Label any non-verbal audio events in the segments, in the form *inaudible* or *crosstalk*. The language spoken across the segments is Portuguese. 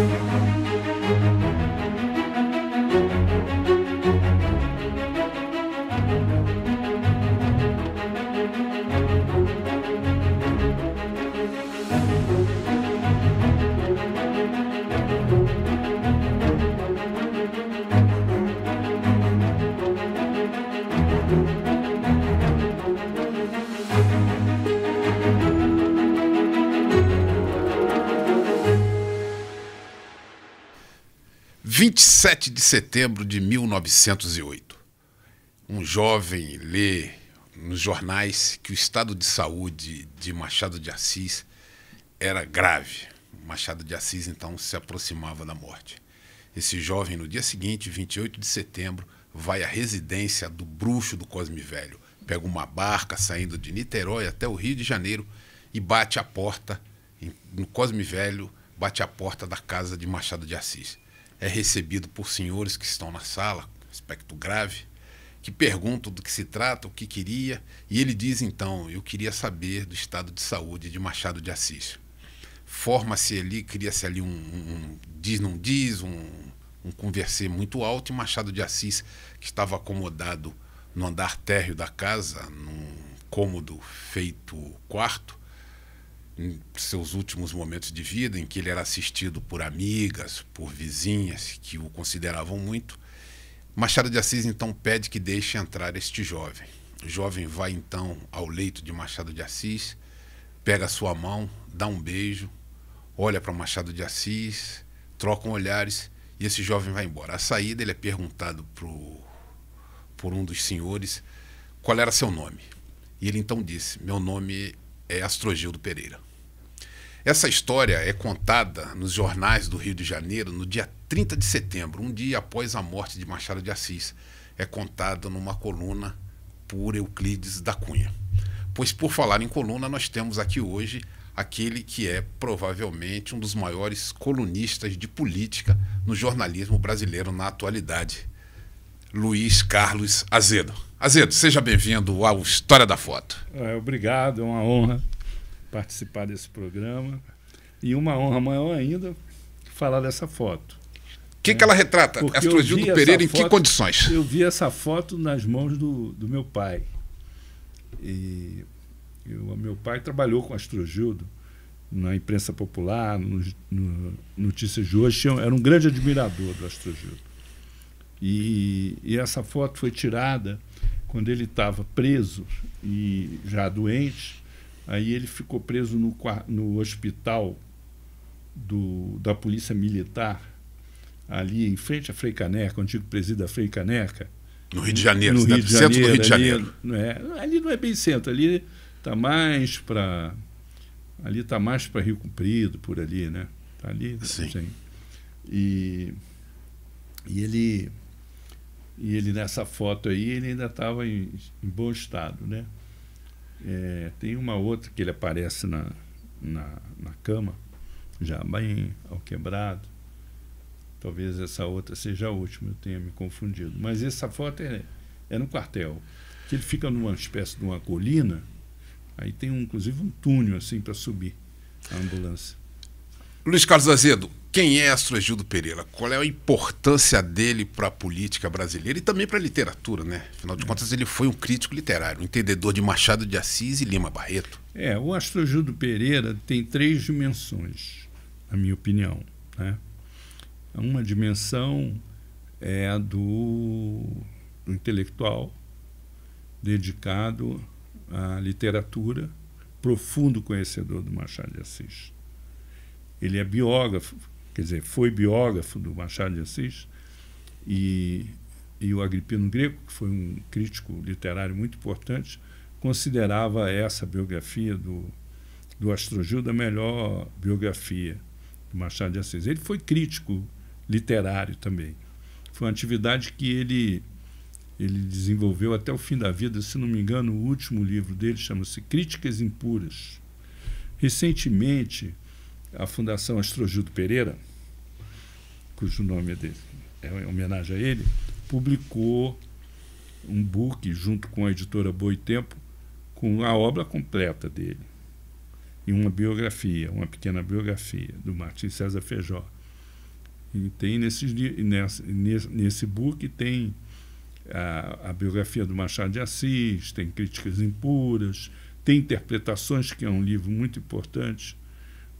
Thank you. 7 de setembro de 1908. Um jovem lê nos jornais que o estado de saúde de Machado de Assis era grave. Machado de Assis então se aproximava da morte. Esse jovem, no dia seguinte, 28 de setembro, vai à residência do bruxo do Cosme Velho, pega uma barca saindo de Niterói até o Rio de Janeiro e bate a porta no Cosme Velho, bate a porta da casa de Machado de Assis é recebido por senhores que estão na sala, aspecto grave, que perguntam do que se trata, o que queria, e ele diz então: Eu queria saber do estado de saúde de Machado de Assis. Forma-se ali, cria-se ali um, um, diz-não diz, um, um converser muito alto, e Machado de Assis, que estava acomodado no andar térreo da casa, num cômodo feito quarto, em seus últimos momentos de vida, em que ele era assistido por amigas, por vizinhas que o consideravam muito, Machado de Assis então pede que deixe entrar este jovem. O jovem vai então ao leito de Machado de Assis, pega a sua mão, dá um beijo, olha para Machado de Assis, trocam olhares e esse jovem vai embora. A saída ele é perguntado pro, por um dos senhores qual era seu nome. E ele então disse: Meu nome é Astrogildo Pereira. Essa história é contada nos jornais do Rio de Janeiro no dia 30 de setembro, um dia após a morte de Machado de Assis. É contada numa coluna por Euclides da Cunha. Pois por falar em coluna, nós temos aqui hoje aquele que é provavelmente um dos maiores colunistas de política no jornalismo brasileiro na atualidade, Luiz Carlos Azedo. Azedo, seja bem-vindo ao História da Foto. É, obrigado, é uma honra participar desse programa. E uma honra maior ainda falar dessa foto. O que, né? que ela retrata? Astrogildo Pereira, em foto, que condições? Eu vi essa foto nas mãos do, do meu pai. E eu, meu pai trabalhou com Astrogildo na imprensa popular, no, no Notícias de Hoje. Era um grande admirador do Astrogildo. E, e essa foto foi tirada quando ele estava preso e já doente Aí ele ficou preso no, no hospital do, da Polícia Militar, ali em frente a Frei Caneca, antigo presídio da Frei Caneca. No Rio de Janeiro, no né? Rio de Janeiro, centro do Rio de Janeiro. Ali, não é, ali não é bem centro, ali está mais para. Ali está mais para Rio Comprido, por ali, né? Tá ali. Né? Sim. Assim. E, e ele. E ele nessa foto aí, ele ainda estava em, em bom estado, né? É, tem uma outra que ele aparece na, na, na cama, já bem ao quebrado. Talvez essa outra seja a última, eu tenha me confundido. Mas essa foto é, é no quartel, que ele fica numa espécie de uma colina, aí tem um, inclusive um túnel assim para subir a ambulância. Luiz Carlos Azedo, quem é Astro Pereira? Qual é a importância dele para a política brasileira e também para a literatura, né? Afinal de é. contas, ele foi um crítico literário, um entendedor de Machado de Assis e Lima Barreto. É, o Astro Pereira tem três dimensões, na minha opinião. Né? Uma dimensão é a do, do intelectual dedicado à literatura, profundo conhecedor do Machado de Assis ele é biógrafo, quer dizer, foi biógrafo do Machado de Assis e, e o Agripino Greco, que foi um crítico literário muito importante, considerava essa biografia do, do Astrogildo a melhor biografia do Machado de Assis. Ele foi crítico literário também. Foi uma atividade que ele, ele desenvolveu até o fim da vida. Se não me engano, o último livro dele chama-se Críticas Impuras. Recentemente, a Fundação Astrojudo Pereira, cujo nome é, dele, é em homenagem a ele, publicou um book junto com a editora Boitempo com a obra completa dele e uma biografia, uma pequena biografia do Martin César Feijó. E tem nesse, nesse book tem a, a biografia do Machado de Assis, tem críticas impuras, tem interpretações que é um livro muito importante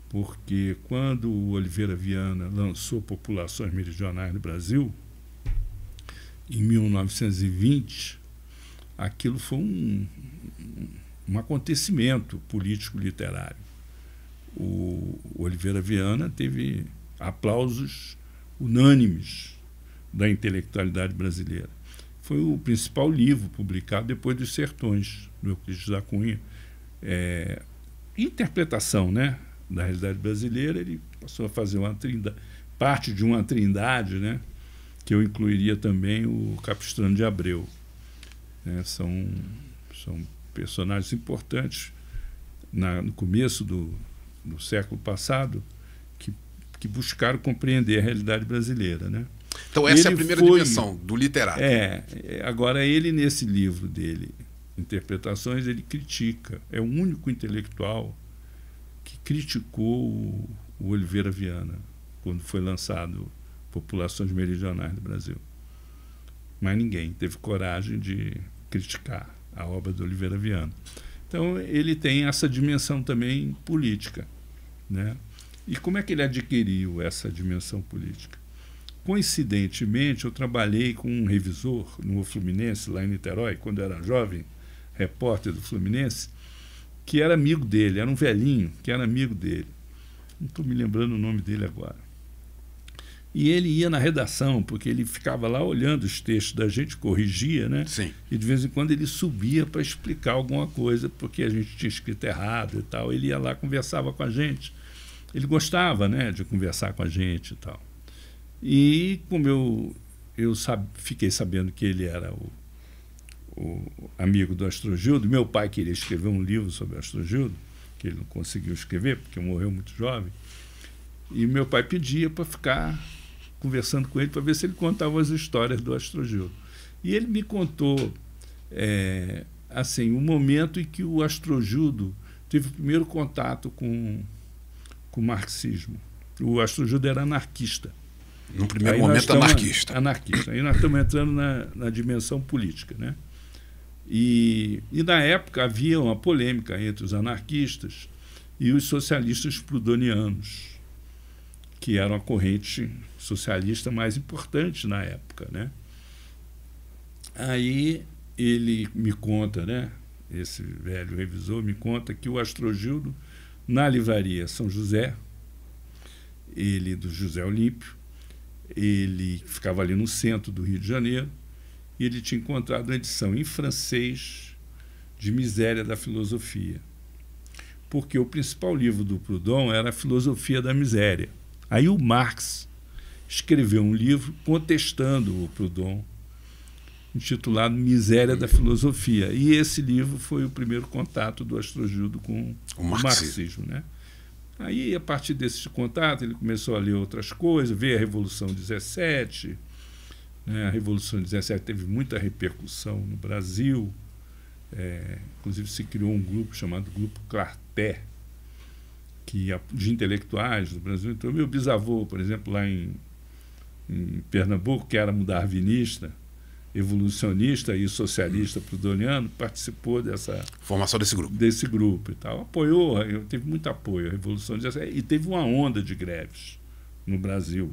porque quando o Oliveira Viana lançou Populações Meridionais no Brasil, em 1920, aquilo foi um, um acontecimento político-literário. O Oliveira Viana teve aplausos unânimes da intelectualidade brasileira. Foi o principal livro publicado depois dos Sertões, do Euclides da Cunha. É, interpretação, né? da realidade brasileira, ele passou a fazer uma trindade, parte de uma trindade, né? que eu incluiria também o Capistrano de Abreu. É, são, são personagens importantes na, no começo do, do século passado que, que buscaram compreender a realidade brasileira. Né? Então, essa ele é a primeira foi, dimensão do literário. É, é, agora, ele, nesse livro dele, Interpretações, ele critica. É o único intelectual que criticou o, o Oliveira Viana quando foi lançado Populações Meridionais do Brasil. Mas ninguém teve coragem de criticar a obra do Oliveira Viana. Então ele tem essa dimensão também política, né? E como é que ele adquiriu essa dimensão política? Coincidentemente, eu trabalhei com um revisor no Fluminense, lá em Niterói, quando eu era jovem, repórter do Fluminense, que era amigo dele, era um velhinho que era amigo dele. Não estou me lembrando o nome dele agora. E ele ia na redação, porque ele ficava lá olhando os textos da gente, corrigia, né? Sim. E de vez em quando ele subia para explicar alguma coisa, porque a gente tinha escrito errado e tal. Ele ia lá, conversava com a gente. Ele gostava, né, de conversar com a gente e tal. E como eu, eu fiquei sabendo que ele era o o amigo do Astrogildo. Meu pai queria escrever um livro sobre Astrogildo, que ele não conseguiu escrever, porque morreu muito jovem. E meu pai pedia para ficar conversando com ele para ver se ele contava as histórias do Astrogildo. E ele me contou é, assim o um momento em que o Astrogildo teve o primeiro contato com, com o marxismo. O Astrogildo era anarquista. No primeiro Aí momento, anarquista. anarquista. Aí nós estamos entrando na, na dimensão política. Né? E, e na época havia uma polêmica entre os anarquistas e os socialistas prudonianos, que eram a corrente socialista mais importante na época. Né? Aí ele me conta, né? esse velho revisor me conta que o Astrogildo, na livraria São José, ele do José Olímpio, ele ficava ali no centro do Rio de Janeiro, e ele tinha encontrado uma edição em francês de Miséria da Filosofia. Porque o principal livro do Proudhon era a Filosofia da Miséria. Aí o Marx escreveu um livro contestando o Proudhon, intitulado Miséria da Filosofia. E esse livro foi o primeiro contato do Astrogildo com o, o marxismo. né? Aí, a partir desse contato, ele começou a ler outras coisas, ver a Revolução 17, né? A Revolução de 17 teve muita repercussão no Brasil. É, inclusive se criou um grupo chamado Grupo Clarté, que, é de intelectuais do Brasil. Então, meu bisavô, por exemplo, lá em, em Pernambuco, que era um darwinista, evolucionista e socialista prudoniano, participou dessa formação desse grupo. Desse grupo e tal. Apoiou, teve muito apoio à Revolução de 17 e teve uma onda de greves no Brasil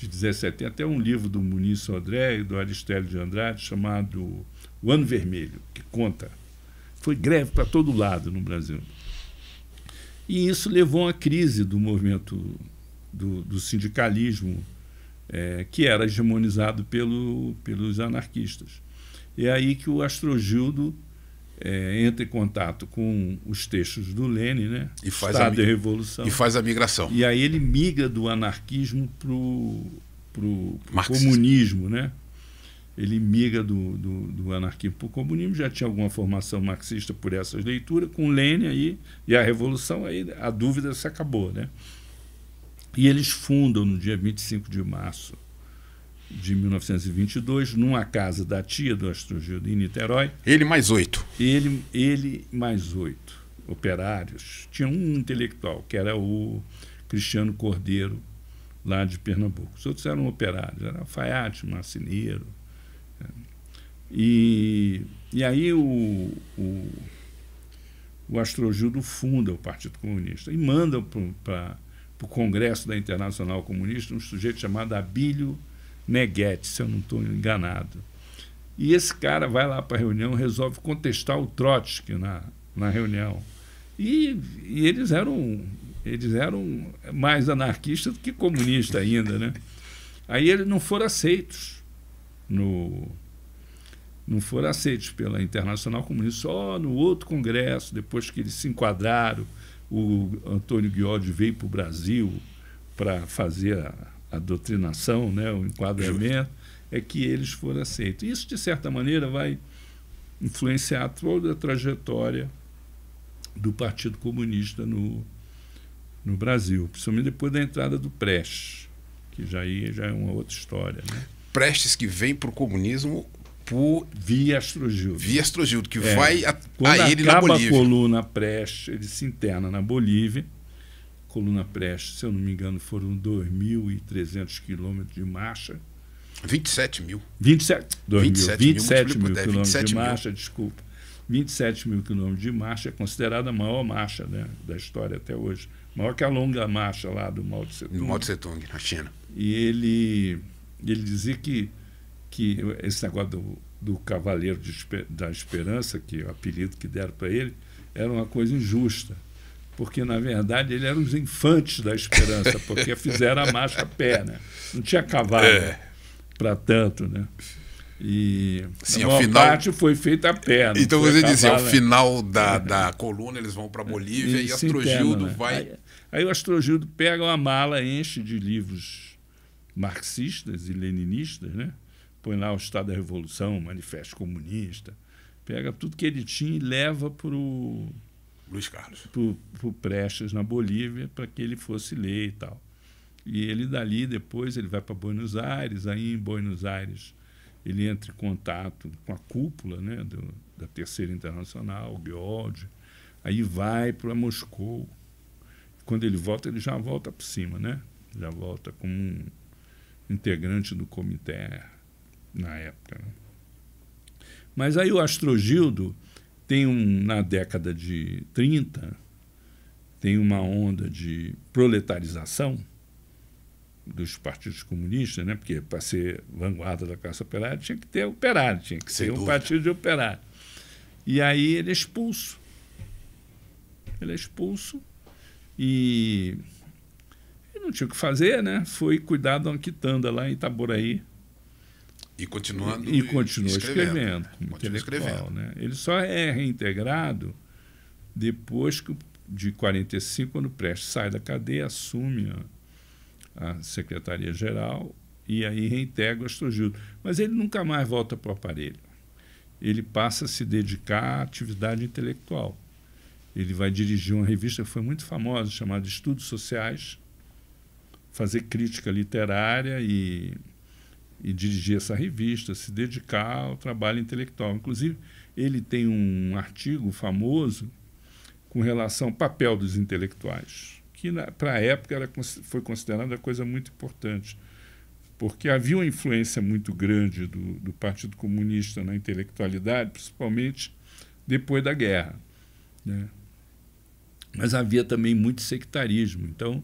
de 17. Tem até um livro do Muniz Sodré e do Aristélio de Andrade chamado O Ano Vermelho, que conta. Foi greve para todo lado no Brasil. E isso levou a uma crise do movimento do, do sindicalismo, é, que era hegemonizado pelo, pelos anarquistas. É aí que o Astrogildo é, entra em contato com os textos do Lênin, né? E faz Estado a, Revolução. E faz a migração. E aí ele migra do anarquismo para o comunismo, né? Ele migra do, do, do anarquismo para o comunismo, já tinha alguma formação marxista por essas leituras, com Lênin aí e a Revolução, aí a dúvida se acabou, né? E eles fundam no dia 25 de março de 1922, numa casa da tia do Astrogildo em Niterói. Ele mais oito. Ele, ele mais oito operários. Tinha um intelectual, que era o Cristiano Cordeiro, lá de Pernambuco. Os outros eram operários, era alfaiate, marceneiro. É. E, e aí o, o, o Astrogildo funda o Partido Comunista e manda para o Congresso da Internacional Comunista um sujeito chamado Abílio Neguete, se eu não estou enganado. E esse cara vai lá para a reunião, resolve contestar o Trotsky na, na reunião. E, e eles eram eles eram mais anarquistas do que comunistas ainda, né? Aí eles não foram aceitos no não foram aceitos pela Internacional Comunista só no outro congresso, depois que eles se enquadraram, o Antônio Guiodi veio para o Brasil para fazer a, a doutrinação, né, o enquadramento, é que eles foram aceitos. Isso, de certa maneira, vai influenciar toda a trajetória do Partido Comunista no, no Brasil, principalmente depois da entrada do Prestes, que já, ia, já é uma outra história. Né? Prestes que vem para o comunismo por... Via Astrogildo. Via Astrogildo, que é. vai a, Quando a ele na Bolívia. a coluna Prestes, ele se interna na Bolívia, Coluna Preste, se eu não me engano, foram 2.300 quilômetros de marcha. 27 mil. 27, 27, 27 mil, mil quilômetros de marcha, mil. desculpa. 27 mil quilômetros de marcha é considerada a maior marcha né, da história até hoje. Maior que a longa marcha lá do Mao Tse Tung. Mao Tse Tung, na China. E ele, ele dizia que, que esse negócio do, do Cavaleiro de, da Esperança, que é o apelido que deram para ele, era uma coisa injusta porque na verdade eles eram os infantes da esperança, porque fizeram a marcha a pé, né? Não tinha cavalo é. para tanto, né? E Sim, a maior final... parte foi feita a pé. Então você dizia, ao né? final da, é. Né? da coluna eles vão para Bolívia e, e Astrogildo né? vai. Aí, aí, o Astrogildo pega uma mala, enche de livros marxistas e leninistas, né? põe lá o Estado da Revolução, o Manifesto Comunista, pega tudo que ele tinha e leva para o Luiz Carlos. Para o Prestes na Bolívia, para que ele fosse ler e tal. E ele dali depois ele vai para Buenos Aires, aí em Buenos Aires ele entra em contato com a cúpula né, do, da Terceira Internacional, George, aí vai para Moscou. Quando ele volta, ele já volta por cima, né? Já volta como um integrante do comitê na época. Né? Mas aí o Astrogildo tem um, na década de 30, tem uma onda de proletarização dos partidos comunistas, né? porque para ser vanguarda da classe operária tinha que ter operário, tinha que Sem ser dúvida. um partido de operário. E aí ele é expulso. Ele é expulso e ele não tinha o que fazer, né? Foi cuidar de uma quitanda lá em Itaboraí, e continuando e, e continua escrevendo, escrevendo continua escrevendo. Né? Ele só é reintegrado depois que, de 45, quando o Prestes sai da cadeia, assume a, a Secretaria-Geral e aí reintegra o Astrogildo. Mas ele nunca mais volta para o aparelho. Ele passa a se dedicar à atividade intelectual. Ele vai dirigir uma revista que foi muito famosa, chamada Estudos Sociais, fazer crítica literária e e dirigir essa revista, se dedicar ao trabalho intelectual. Inclusive, ele tem um artigo famoso com relação ao papel dos intelectuais, que para a época era, foi considerada coisa muito importante, porque havia uma influência muito grande do, do Partido Comunista na intelectualidade, principalmente depois da guerra. Né? Mas havia também muito sectarismo. Então,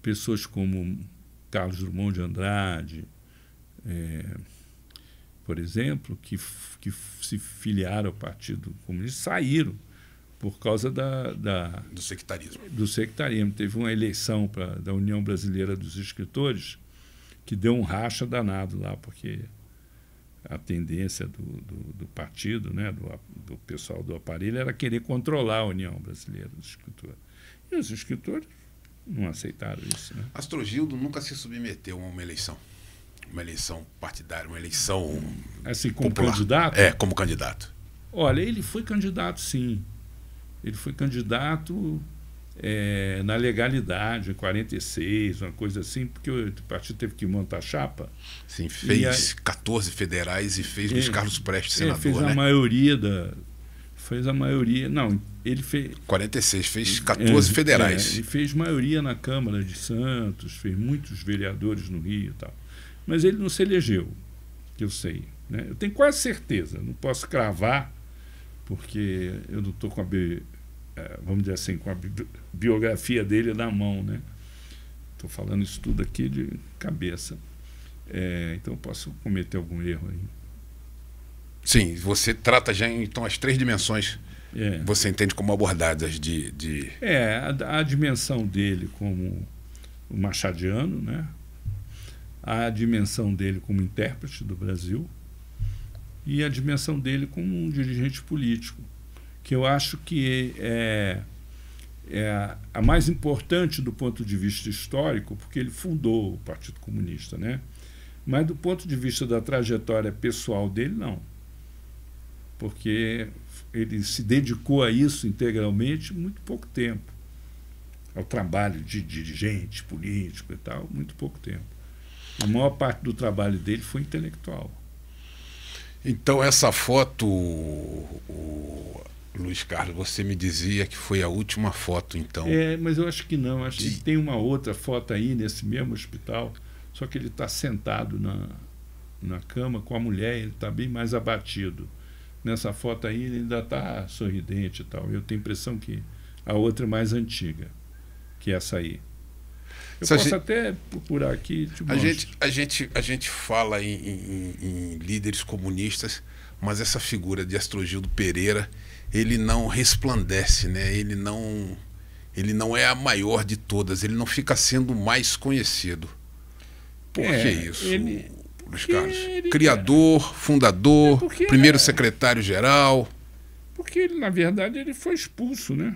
pessoas como Carlos Drummond de Andrade, é, por exemplo, que, que se filiaram ao Partido Comunista, saíram por causa da, da, do sectarismo. Do sectarismo. Teve uma eleição pra, da União Brasileira dos Escritores que deu um racha danado lá, porque a tendência do, do, do partido, né, do, do, pessoal do aparelho, era querer controlar a União Brasileira dos Escritores. E os escritores não aceitaram isso. Né? Astrogildo nunca se submeteu a uma eleição uma eleição partidária, uma eleição. Assim, como popular. candidato? É, como candidato. Olha, ele foi candidato, sim. Ele foi candidato é, na legalidade, em 46, uma coisa assim, porque o partido teve que montar chapa. Sim, fez a, 14 federais e fez é, Luiz Carlos Prestes, é, senador. É, fez né? a maioria da. Fez a maioria. Não, ele fez. 46, fez 14 é, federais. É, ele fez maioria na Câmara de Santos, fez muitos vereadores no Rio e tal mas ele não se elegeu, que eu sei. Né? Eu tenho quase certeza, não posso cravar, porque eu não estou com a, eh, vamos dizer assim, com a biografia dele na mão. Né? Estou falando isso tudo aqui de cabeça. É, então posso cometer algum erro aí. Sim, você trata já então as três dimensões. É. Você entende como abordadas de. de... É, a, a dimensão dele como o machadiano, né? a dimensão dele como intérprete do Brasil e a dimensão dele como um dirigente político, que eu acho que é, é, é a mais importante do ponto de vista histórico, porque ele fundou o Partido Comunista, né? Mas do ponto de vista da trajetória pessoal dele, não. Porque ele se dedicou a isso integralmente muito pouco tempo. Ao trabalho de dirigente político e tal, muito pouco tempo. A maior parte do trabalho dele foi intelectual. Então, essa foto, o Luiz Carlos, você me dizia que foi a última foto, então. É, mas eu acho que não. Acho de... que tem uma outra foto aí nesse mesmo hospital, só que ele está sentado na, na cama com a mulher, ele está bem mais abatido. Nessa foto aí ele ainda está sorridente e tal. Eu tenho a impressão que a outra é mais antiga que essa aí. Eu posso gente... até procurar aqui. a, gente, a, gente, a gente fala em, em, em líderes comunistas, mas essa figura de Astrogildo Pereira, ele não resplandece, né? Ele não, ele não é a maior de todas, ele não fica sendo mais conhecido. Por é, que isso, Luiz Carlos? Criador, é. fundador, é primeiro é. secretário-geral. Porque ele, na verdade, ele foi expulso, né?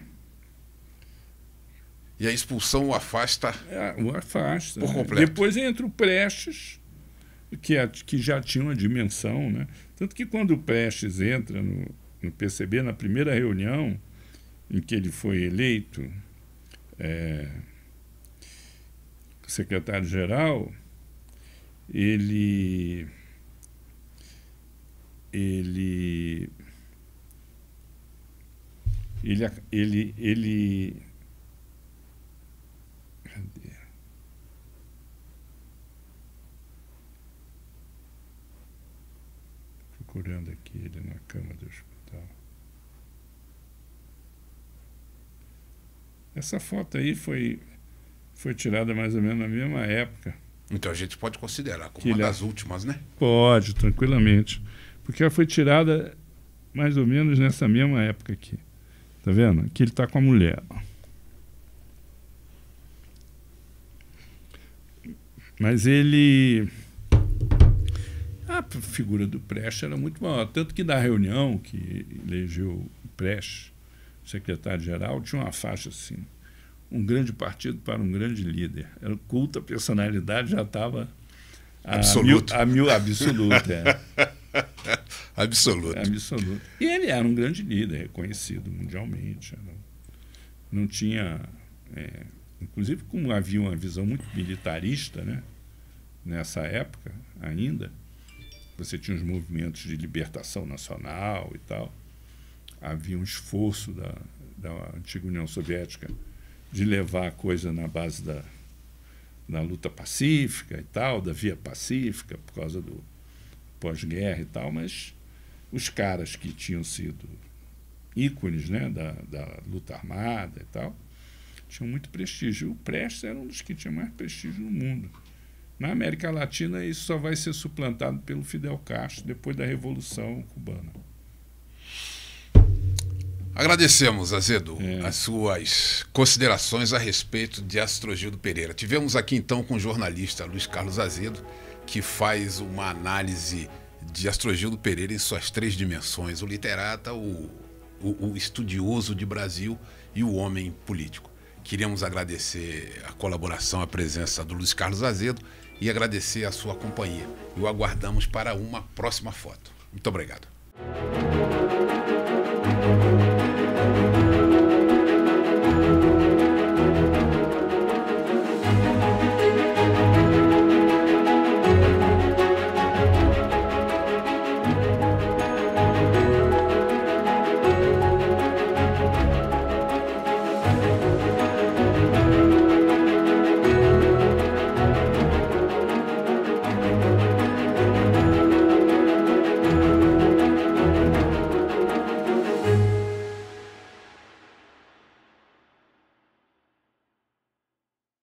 E a expulsão o afasta. É, o afasta. Por é. completo. Depois entra o Prestes, que, é, que já tinha uma dimensão. Né? Tanto que quando o Prestes entra no, no PCB, na primeira reunião em que ele foi eleito é, secretário-geral, ele. Ele, ele, ele, ele procurando aqui ele na cama do hospital. Essa foto aí foi, foi tirada mais ou menos na mesma época. Então a gente pode considerar como uma ele... É- das últimas, né? Pode, tranquilamente. Porque ela foi tirada mais ou menos nessa mesma época aqui. Tá vendo? Aqui ele está com a mulher. Mas ele figura do Preste era muito maior. Tanto que na reunião que elegeu o Preste, secretário-geral, tinha uma faixa assim: um grande partido para um grande líder. Era culta, a personalidade já estava. Absoluto. A mil, a mil absoluto, é. absoluto. *laughs* Absoluto. E ele era um grande líder, reconhecido mundialmente. Era, não tinha. É, inclusive, como havia uma visão muito militarista, né? nessa época ainda, você tinha os movimentos de libertação nacional e tal. Havia um esforço da, da antiga União Soviética de levar a coisa na base da, da luta pacífica e tal, da via pacífica, por causa do pós-guerra e tal, mas os caras que tinham sido ícones né, da, da luta armada e tal, tinham muito prestígio. O Prestes era um dos que tinha mais prestígio no mundo na América Latina, isso só vai ser suplantado pelo Fidel Castro depois da Revolução Cubana. Agradecemos, Azedo, é. as suas considerações a respeito de Astrogildo Pereira. Tivemos aqui então com o jornalista Luiz Carlos Azedo, que faz uma análise de Astrogildo Pereira em suas três dimensões: o literata, o, o, o estudioso de Brasil e o homem político. Queríamos agradecer a colaboração, a presença do Luiz Carlos Azedo e agradecer a sua companhia. E o aguardamos para uma próxima foto. Muito obrigado.